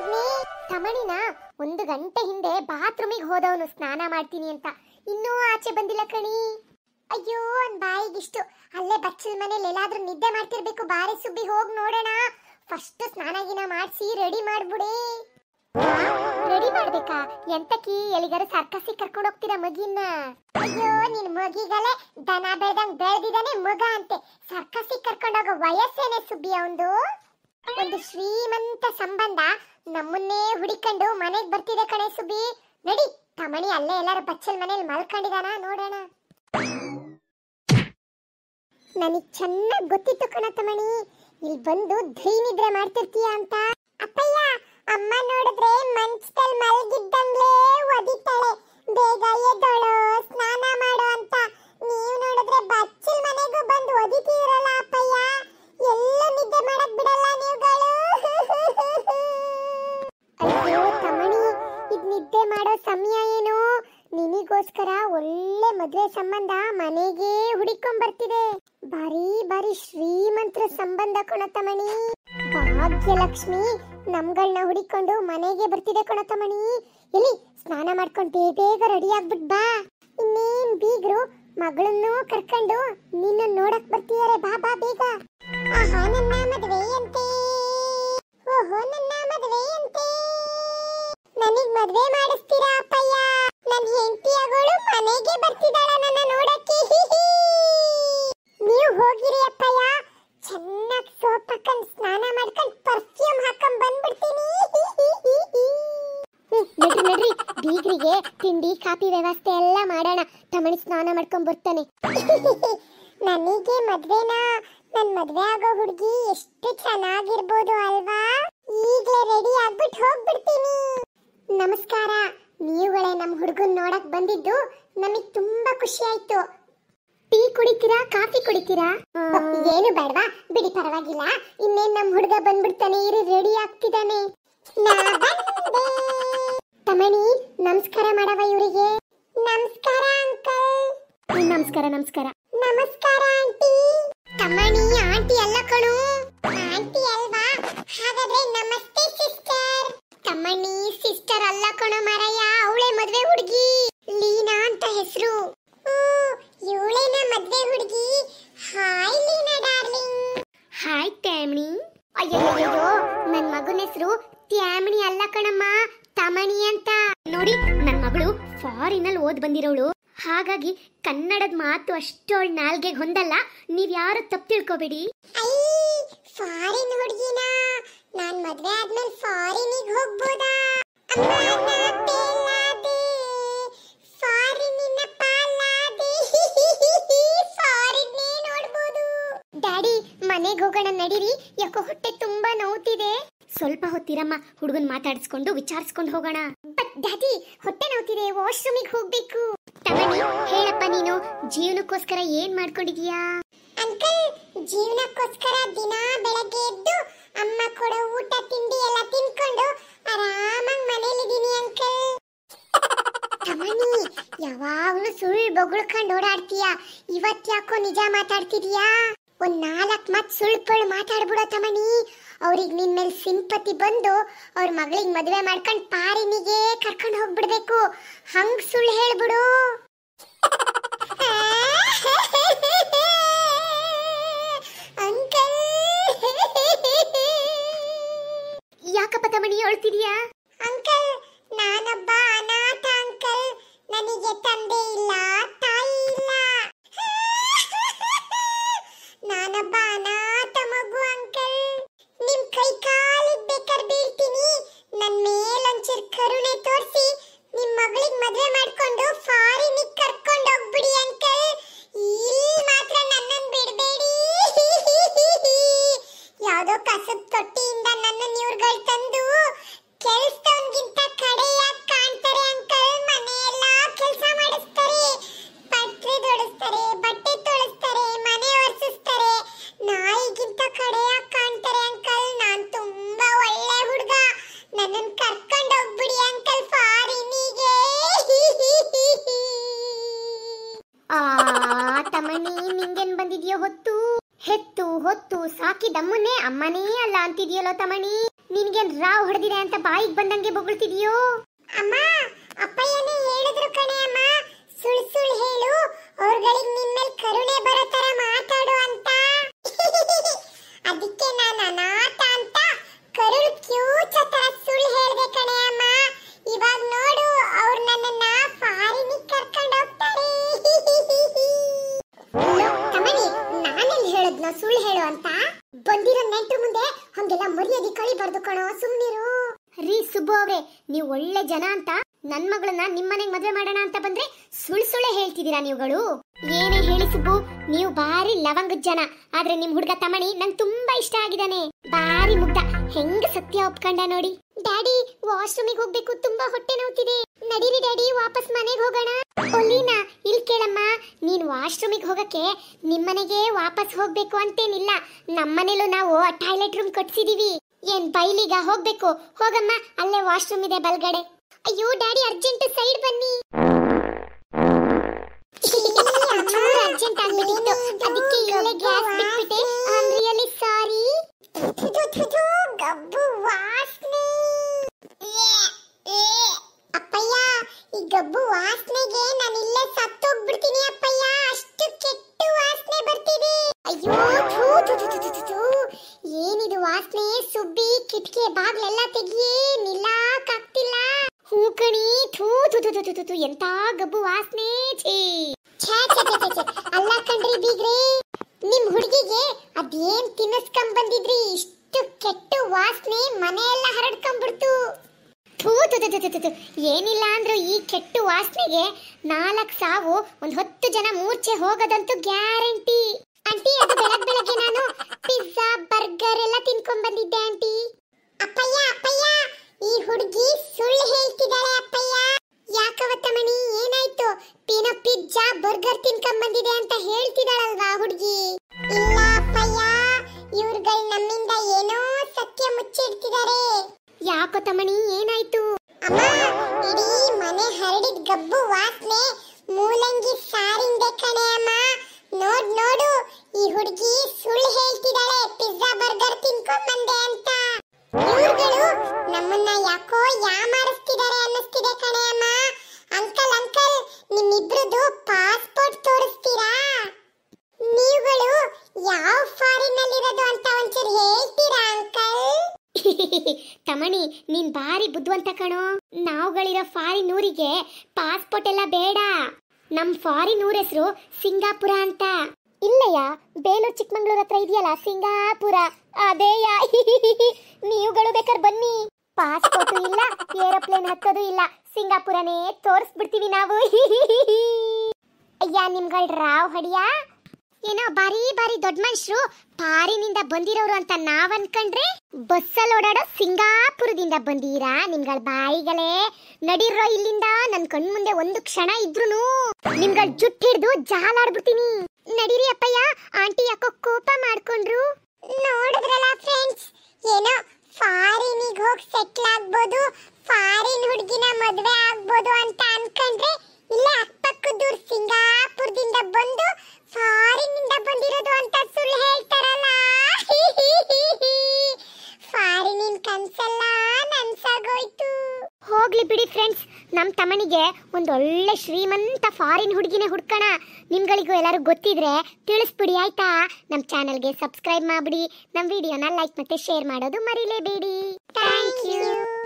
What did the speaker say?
ಪದ್ಮಿ ತಮಣಿನ ಒಂದು ಗಂಟೆ ಹಿಂದೆ ಬಾತ್ರೂಮಿಗೆ ಹೋದವನು ಸ್ನಾನ ಮಾಡ್ತೀನಿ ಅಂತ ಇನ್ನೂ ಆಚೆ ಬಂದಿಲ್ಲ ಕಣಿ ಅಯ್ಯೋ ಅವ್ನ ಬಾಯಿಗಿಷ್ಟು ಅಲ್ಲೇ ಬಚ್ಚಲ್ ಮನೇಲಿ ಎಲ್ಲಾದ್ರೂ ನಿದ್ದೆ ಮಾಡ್ತಿರ್ಬೇಕು ಬಾರಿ ಸುಬ್ಬಿ ಹೋಗಿ ನೋಡೋಣ ಫಸ್ಟ್ ಗಿನ ಮಾಡಿಸಿ ರೆಡಿ ಮಾಡ್ಬಿಡಿ ರೆಡಿ ಮಾಡ್ಬೇಕಾ ಎಂತಕಿ ಎಲ್ಲಿಗಾರ ಸರ್ಕಸಿ ಕರ್ಕೊಂಡು ಹೋಗ್ತೀರಾ ಮಗಿನ ಅಯ್ಯೋ ನಿನ್ ಮಗಿಗಲೇ ದನ ಬೆಳ್ದಂಗ್ ಬೆಳ್ದಿದಾನೆ ಮಗ ಅಂತೆ ಸರ್ಕಸಿ ಕರ್ಕೊಂಡೋಗೋ ವಯಸ್ಸೇನೆ ಸುಬ್ಬಿ ಅವಂದು ಒಂದು ಶ್ರೀಮಂತ ಸಂಬಂಧ ನಮ್ಮನ್ನೇ ಹುಡಿಕೊಂಡು ಮನೆಗ್ ಬರ್ತಿದೆ ಕಣೆ ಸುಬ್ಬಿ ನಡಿ ತಮಣಿ ಅಲ್ಲೇ ಎಲ್ಲಾರು ಬಚ್ಚಲ್ ಮನೇಲಿ ಮಲ್ಕೊಂಡಿದಾನ ನೋಡೋಣ ನನಗ್ ಚೆನ್ನಾಗ್ ಗೊತ್ತಿತ್ತು ಕಣ ತಮಣಿ ಇಲ್ಲಿ ಬಂದು ಧೈ ನಿದ್ರೆ ಮಾಡ್ತಿರ್ತೀಯ ಅಂತ ಅಪ್ಪಯ್ಯ ಅಮ್ಮ ನೋಡಿದ್ರೆ ಮಂಚದಲ್ಲಿ ಮಲಗಿದ್ದಂಗ್ಲೇ ಒದಿತಾಳೆ ಬೇಗ ಎದ್ದೋಳು ಮದ್ವೆ ಸಂಬಂಧ ಮನೆಗೆ ಹುಡಿಕೊಂಡ್ ಬರ್ತಿದೆ ಬಾರಿ ಬಾರಿ ಶ್ರೀಮಂತರ ಸಂಬಂಧ ಕೊಣತಮಣಿ ಭಾಗ್ಯಲಕ್ಷ್ಮಿ ನಮ್ಗಳನ್ನ ಹುಡಿಕೊಂಡು ಮನೆಗೆ ಬರ್ತಿದೆ ಕೊಣತಮಣಿ ಎಲ್ಲಿ ಸ್ನಾನ ಮಾಡ್ಕೊಂಡು ಬೇಗ ರೆಡಿ ಆಗ್ಬಿಟ್ ಬಾ ಇನ್ನೇನ್ ಬೀಗ್ರು ಮಗಳನ್ನು ಕರ್ಕೊಂಡು ನಿನ್ನ ನೋಡಕ್ ಬರ್ತಿದಾರೆ ಬಾ ಬಾ ಬೇಗ ಆಹಾ ನನ್ನ ಮದುವೆಯಂತೆ ಓಹೋ ನನ್ನ ನನಗ್ ಮದುವೆ ಮಾಡಿಸ್ತೀರಾ ನನ್ನ ಹೆಂಡತಿ ಮನೆಗೆ ಬರ್ತಿದ್ದಾಳ ನನ್ನ ನೋಡಕ್ಕೆ ನೀವು ಹೋಗಿರಿ ಅಪ್ಪಯ್ಯ ಚೆನ್ನಾಗಿ ಸೋಪ್ ಹಾಕೊಂಡು ಸ್ನಾನ ಮಾಡ್ಕೊಂಡು ಪರ್ಫ್ಯೂಮ್ ಹಾಕೊಂಡು ಬಂದ್ಬಿಡ್ತೀನಿ ನಡ್ರಿ ನಡ್ರಿ ಬೀಗ್ರಿಗೆ ತಿಂಡಿ ಕಾಫಿ ವ್ಯವಸ್ಥೆ ಎಲ್ಲ ಮಾಡೋಣ ತಮಣಿ ಸ್ನಾನ ಮಾಡ್ಕೊಂಡ್ ಬರ್ತಾನೆ ನನಗೆ ಮದ್ವೆನ ನನ್ನ ಮದ್ವೆ ಆಗೋ ಹುಡುಗಿ ಎಷ್ಟು ಚೆನ್ನಾಗಿರ್ಬೋದು ಅಲ್ವಾ ಈಗಲೇ ರೆಡಿ ಆಗ್ಬಿಟ್ಟು ಹೋಗ್ಬಿಡ್ತೀನಿ ನಮಸ್ಕಾರ ನೀವುಗಳೇ ನಮ್ಮ ಹುಡುಗನ್ ನೋಡಕ್ ಬಂದಿದ್ದು ನಮಗ್ ತುಂಬಾ ಖುಷಿ ಆಯ್ತು ಟೀ ಕುಡಿತೀರಾ ಕಾಫಿ ಕುಡಿತೀರಾ ಏನು ಬೇಡವಾ ಬಿಡಿ ಪರವಾಗಿಲ್ಲ ಇನ್ನೇನ್ ನಮ್ಮ ಹುಡುಗ ಬಂದ್ಬಿಡ್ತಾನೆ ಇರಿ ರೆಡಿ ಆಗ್ತಿದ್ದಾನೆ ತಮಣಿ ನಮಸ್ಕಾರ ಮಾಡವ ಇವರಿಗೆ ನಮಸ್ಕಾರ ಅಂಕಲ್ ನಮಸ್ಕಾರ ನಮಸ್ಕಾರ ನೀ ಸಿಸ್ಟರ್ ಅಲ್ಲ ಕಣ ಮಾರಯ್ಯ ಅವಳೆ ಮದ್ವೆ ಹುಡುಗಿ ಲೀನಾ ಅಂತ ಹೆಸರು ಇವಳೇನ ಮದ್ವೆ ಹುಡುಗಿ ಹಾಯ್ ಲೀನಾ ಡಾರ್ಲಿಂಗ್ ಹಾಯ್ ಟ್ಯಾಮಣಿ ಅಯ್ಯೋ ನನ್ನ ಮಗನ ಹೆಸರು ತ್ಯಾಮಣಿ ಅಲ್ಲ ಕಣಮ್ಮ ತಮಣಿ ಅಂತ ನೋಡಿ ನನ್ನ ಮಗಳು ಫಾರಿನ್ ಅಲ್ಲಿ ಓದ್ ಬಂದಿರೋಳು ಹಾಗಾಗಿ ಕನ್ನಡದ ಮಾತು ಅಷ್ಟು ಅವಳ ನಾಲ್ಗೆಗೆ ಹೊಂದಲ್ಲ ನೀವ್ ಯಾರು ತಪ್ಪು ತಿಳ್ಕೊಬೇಡಿ ಫಾರಿನ್ ಹುಡುಗಿನಾ ನಾನ್ ಮದ್ವೆ ಆದ್ಮೇಲೆ ಫಾರಿನಿಗೆ ಹೋಗ್ಬೋದಾ ಡ್ಯಾಡಿ ಮನೆಗೆ ಹೋಗೋಣ ನಡೀರಿ ಯಾಕೋ ಹೊಟ್ಟೆ ತುಂಬಾ ನೋವುತ್ತಿದೆ ಸ್ವಲ್ಪ ಹೊತ್ತಿರಮ್ಮ ಹುಡುಗನ್ ಮಾತಾಡಿಸ್ಕೊಂಡು ವಿಚಾರಿಸ್ಕೊಂಡು ಹೋಗೋಣ ಬಟ್ ಡ್ಯಾಡಿ ಹೊಟ್ಟೆ ನೋವುತ್ತಿದೆ ವಾಶ್ರೂಮಿಗೆ ಹೋಗ್ಬೇಕು ತಮನಿ ಹೇಳಪ್ಪ ನೀನು ಜೀವನಕ್ಕೋಸ್ಕರ ಏನ್ ಮಾಡ್ಕೊಂಡಿದೀಯಾ ಅಂಕಲ್ ಜೀವನಕ್ಕೋಸ್ಕರ ದಿನಾ ಬೆಳಗ್ಗೆ ಎದ್ದು ಅಮ್ಮ ಕೊಡೋ ಊಟ ತಿಂಡಿ ಎಲ್ಲ ತಿನ್ಕೊಂಡು ಆರಾಮಾಗಿ ಮನೇಲಿದ್ದೀನಿ ಅಂಕಲ್ ತಮನಿ ಯಾವಾಗ್ಲೂ ಸುಳ್ಳು ಬೊಗಳ್ಕೊಂಡು ಓಡಾಡ್ತೀಯ ಇವತ್ತ್ಯಾಕೋ ನಿಜ ಮಾತಾಡ್ತಿದೀಯಾ ಒಂದ್ ನಾಲ್ಕು ಮತ್ ಸುಳ್ಪುಳ್ ಮಾತಾಡ್ಬಿಡೋ ತಮಣಿ ಅವ್ರಿಗೆ ನಿನ್ ಮೇಲೆ ಸಿಂಪತಿ ಬಂದು ಅವ್ರ ಮಗಳಿಗೆ ಮದುವೆ ಮಾಡ್ಕೊಂಡು ಪಾರಿನಿಗೆ ಕರ್ಕೊಂಡು ಹೋಗ್ಬಿಡ್ಬೇಕು ಹಂಗ್ ಸುಳ್ಳು ಹೇಳ್ಬಿಡು ಮಣಿ ಹೇಳ್ತಿದ್ಯಾ ಅಂಕಲ್ ನಾನೊಬ್ಬ ಅನಾಥ ಅಂಕಲ್ ನನಗೆ ತಂದೆ ಇಲ್ಲ ತಾಯಿ ಇಲ್ಲ ನಾನೊಬ್ಬ ಅನಾಥ ಮಗು ಅಂಕಲ್ ನಿಮ್ ಕೈ ಹೊತ್ತು ಸಾಕಿದಮ್ಮನೇ ಅಮ್ಮನೇ ಅಲ್ಲ ಅಂತಿದ್ಯಲ್ಲೋ ತಮಣಿ ನಿನ್ಗೆ ರಾವ್ ಹೊಡೆದಿದೆ ಅಂತ ಬಾಯಿಗೆ ಬಂದಂಗೆ ಬೊಗಳ್ತಿದ್ಯೋ ಅಮ್ಮ ಮಾಡಬಾರ್ದು ಕಣೋ ಸುಮ್ನಿರು ರೀ ಸುಬ್ಬು ಅವ್ರೆ ನೀವು ಒಳ್ಳೆ ಜನ ಅಂತ ನನ್ ಮಗಳನ್ನ ನಿಮ್ಮನೆಗ್ ಮದ್ವೆ ಮಾಡೋಣ ಅಂತ ಬಂದ್ರೆ ಸುಳ್ ಸುಳ್ಳೆ ಹೇಳ್ತಿದ್ದೀರಾ ನೀವುಗಳು ಏನೇ ಹೇಳಿ ಸುಬ್ಬು ನೀವು ಬಾರಿ ಲವಂಗ ಜನ ಆದ್ರೆ ನಿಮ್ ಹುಡುಗ ತಮಣಿ ನಂಗೆ ತುಂಬಾ ಇಷ್ಟ ಆಗಿದಾನೆ ಬಾರಿ ಮುಗ್ಧ ಹೆಂಗ ಸತ್ಯ ಒಪ್ಕೊಂಡ ನೋಡಿ ಡ್ಯಾಡಿ ವಾಶ್ರೂಮಿಗೆ ಹೋಗ್ಬೇಕು ತುಂಬಾ ಹೊಟ್ಟೆ ನೋವ್ತಿದೆ ನಡೀರಿ ಡ್ಯಾಡಿ ವಾಪಸ್ ಮನೆಗೆ ಹೋಗೋಣ ಒಲೀನಾ ಇಲ್ ಕೇಳಮ್ಮ ನೀನ್ ವಾಶ್ರೂಮಿಗೆ ಹೋಗಕ್ಕೆ ನಿಮ್ಮನೆಗೆ ವಾಪಸ್ ಹೋಗ್ಬೇಕು ಅಂತೇನಿಲ್ಲ ನಮ್ಮನೇಲೂ ನಾವು ಟಾಯ್ಲೆಟ್ ರೂಮ್ ಕಟ್ಸಿದೀವಿ ಏನ್ ಬೈಲಿಗ ಹೋಗ್ಬೇಕು ಹೋಗಮ್ಮ ಅಲ್ಲೇ ವಾಶ್ರೂಮ್ ಇದೆ ಬಲ್ಗಡೆ ಅಯ್ಯೋ ಡ್ಯಾಡಿ ಅರ್ಜೆಂಟ್ ಸೈಡ್ ಬನ್ನಿ ಅರ್ಜೆಂಟ್ ಆಗ್ಬಿಟ್ಟಿತ್ತು ಅದಕ್ಕೆ ಇಲ್ಲೇ ಗ್ಯಾಸ್ ಬಿಟ್ಬಿಟ್ಟೆ ಐ ಕಿಟಕಿ ಬಾಗ್ಲೆಲ್ಲ ತೆಗಿ ನಿಲ್ಲಾಕಾಗ್ತಿಲ್ಲ ಹೂ ಕಣಿ ಥೂ ಥೂ ಥೂ ಥೂ ಥೂ ಎಂತ ಗಬ್ಬು ವಾಸನೆ ಛೀ ಛೇ ಛೇ ಛೇ ಅಲ್ಲ ಕಂಡ್ರಿ ಬೀಗ್ರೆ ನಿಮ್ ಹುಡುಗಿಗೆ ಅದೇನ್ ತಿನ್ನಿಸ್ಕೊಂಡ್ ಬಂದಿದ್ರಿ ಇಷ್ಟು ಕೆಟ್ಟ ವಾಸನೆ ಮನೆಯೆಲ್ಲ ಹರಡ್ಕೊಂಡ್ಬಿಡ್ತು ಥೂ ಥೂ ಥೂ ಥೂ ಥೂ ಏನಿಲ್ಲ ಅಂದ್ರೂ ಈ ಕೆಟ್ಟ ವಾಸನೆಗೆ ನಾಲ್ಕು ಸಾವು ಒಂದು ಹತ್ತು ಜನ ಮೂರ್ಛೆ ಹೋಗೋದಂತೂ ಗ್ಯಾರಂಟಿ ಆಂಟಿ ಅದು ಬೆಳಗ್ಗೆ ಬೆಳಗ್ಗೆ ನಾನು ಪಿಜ್ಜಾ ಬರ್ಗರ್ ಎಲ್ಲ ತಿನ್ಕೊಂಡ್ ಬಂದಿದ್ದೆ ಆಂಟಿ ಅಪ್ಪಯ್ಯ ಅಪ್ಪಯ್ಯ ಈ ಹುಡುಗಿ ಸುಳ್ಳು ಹೇಳ್ತಿದ್ದಾಳೆ ಅಪ್ಪಯ್ಯ ಯಾಕವತ್ತಮಣಿ ಏನಾಯ್ತು ಪೀನೋ ಪಿಜ್ಜಾ ಬರ್ಗರ್ ತಿನ್ಕೊಂಡ್ ಬಂದಿದೆ ಅಂತ ಹೇಳ್ತಿದ್ದಾಳಲ್ವಾ ಹುಡುಗಿ ಇಲ್ಲ ಅಪ್ಪಯ್ಯ ಇವ್ರುಗಳು ನಮ್ಮಿಂದ ಏನೋ ಸತ್ಯ ಮುಚ್ಚಿಡ್ತಿದ್ದಾರೆ ಯಾಕೋ ತಮಣಿ ಏನಾಯ್ತು ಅಮ್ಮ ಇಡೀ ಮನೆ ಹರಡಿದ ಗಬ್ಬು ವಾಸನೆ ಮೂಲಂಗಿ ಸಾರಿಂದೆ ಕಣೆ ಅಮ್ಮ ನೋಡ್ ನೋಡು ಈ ಹುಡುಗಿ ಸುಳ್ಳು ಹೇಳ್ತಿದ್ದಾಳೆ ಪಿಜ್ಜಾ ಬರ್ಗರ್ ತಿನ್ಕೊಂಡ್ ಬಂದೆ ಅಂತ ಯಾಕೋ ಯಾಮಾರಿಸ್ತಿದ್ದಾರೆ ಅನ್ನಿಸ್ತಿದೆ ಕಣೆ ಅಮ್ಮ ಅಂಕಲ್ ಅಂಕಲ್ ನಿಮ್ಮಿಬ್ರದ್ದು ಪಾಸ್ಪೋರ್ಟ್ ತೋರಿಸ್ತೀರಾ ನೀವುಗಳು ಯಾವ ಫಾರಿನ್ ಅಲ್ಲಿರೋದು ಅಂತ ಒಂಚೂರು ಹೇಳ್ತೀರಾ ಅಂಕಲ್ ತಮಣಿ ನೀನ್ ಬಾರಿ ಬುದ್ಧಿವಂತ ಕಣೋ ನಾವುಗಳಿರೋ ಫಾರಿನ್ ಊರಿಗೆ ಪಾಸ್ಪೋರ್ಟ್ ಎಲ್ಲ ಬೇಡ ನಮ್ ಫಾರಿನ್ ಊರ ಹೆಸರು ಸಿಂಗಾಪುರ ಅಂತ ಇಲ್ಲಯ್ಯ ಬೇಲೂರು ಚಿಕ್ಕಮಂಗ್ಳೂರ್ ಹತ್ರ ಇದೆಯಲ್ಲ ಸಿಂಗಾಪುರ ಅದೇಯ ನೀವುಗಳು ಬೇಕಾದ್ರೆ ಬನ್ನಿ ಪಾಸ್ಪೋರ್ಟು ಇಲ್ಲ ಏರೋಪ್ಲೇನ್ ಹತ್ತೋದು ಇಲ್ಲ ಸಿಂಗಾಪುರನೇ ತೋರಿಸ್ಬಿಡ್ತೀವಿ ನಾವು ಅಯ್ಯ ನಿಮ್ಗಳ ರಾವ್ ಹಡಿಯಾ ಏನೋ ಬಾರಿ ಬಾರಿ ದೊಡ್ಡ ಮನುಷ್ಯರು ಪಾರಿನಿಂದ ಬಂದಿರೋರು ಅಂತ ನಾವ್ ಅನ್ಕಂಡ್ರೆ ಬಸ್ಸಲ್ಲಿ ಓಡಾಡೋ ಸಿಂಗಾಪುರದಿಂದ ಬಂದೀರಾ ನಿಮ್ಗಳ ಬಾಯಿಗಳೇ ನಡೀರೋ ಇಲ್ಲಿಂದ ನನ್ ಕಣ್ ಮುಂದೆ ಒಂದು ಕ್ಷಣ ಇದ್ರು ನಿಮ್ಗಳ ಜುಟ್ ಹಿಡ್ದು ಜಾಲಾಡ್ಬಿಡ್ತೀನಿ ನಡೀರಿ ಅಪ್ಪಯ್ಯ ಆಂಟಿ ಯಾಕೋ ಕೋಪ ಮಾಡ್ಕೊಂಡ್ರು ನೋಡಿದ್ರಲ್ಲ ಫ್ರೆಂಡ್ಸ್ ನನ್ಸಾಗೋಯ್ತು ಹೋಗ್ಲಿ ಬಿಡಿ ಫ್ರೆಂಡ್ಸ್ ನಮ್ ತಮ್ಮನಿಗೆ ಒಂದೊಳ್ಳೆ ಶ್ರೀಮಂತ ಫಾರಿನ್ ಹುಡುಗಿನೇ ಹುಡ್ಕೋಣ ನಿಮ್ಗಳಿಗೂ ಎಲ್ಲರೂ ಗೊತ್ತಿದ್ರೆ ತಿಳಿಸ್ಬಿಡಿ ಆಯ್ತಾ ನಮ್ಮ ಗೆ ಸಬ್ಸ್ಕ್ರೈಬ್ ಮಾಡಿಬಿಡಿ ನಮ್ಮ ವಿಡಿಯೋನ ಲೈಕ್ ಮತ್ತೆ ಶೇರ್ ಮಾಡೋದು ಮರಿಲೇಬೇಡಿ ಥ್ಯಾಂಕ್ ಯು